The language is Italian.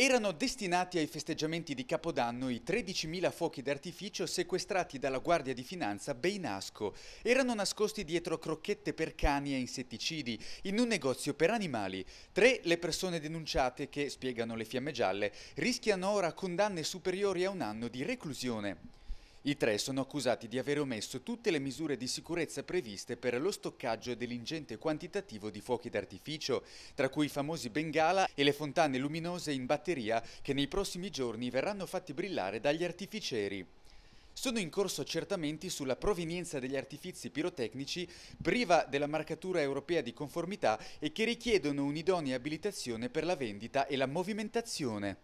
Erano destinati ai festeggiamenti di Capodanno i 13.000 fuochi d'artificio sequestrati dalla Guardia di Finanza Beinasco. Erano nascosti dietro crocchette per cani e insetticidi, in un negozio per animali. Tre le persone denunciate che, spiegano le fiamme gialle, rischiano ora condanne superiori a un anno di reclusione. I tre sono accusati di aver omesso tutte le misure di sicurezza previste per lo stoccaggio dell'ingente quantitativo di fuochi d'artificio, tra cui i famosi bengala e le fontane luminose in batteria che nei prossimi giorni verranno fatti brillare dagli artificieri. Sono in corso accertamenti sulla provenienza degli artifici pirotecnici priva della marcatura europea di conformità e che richiedono un'idonea abilitazione per la vendita e la movimentazione.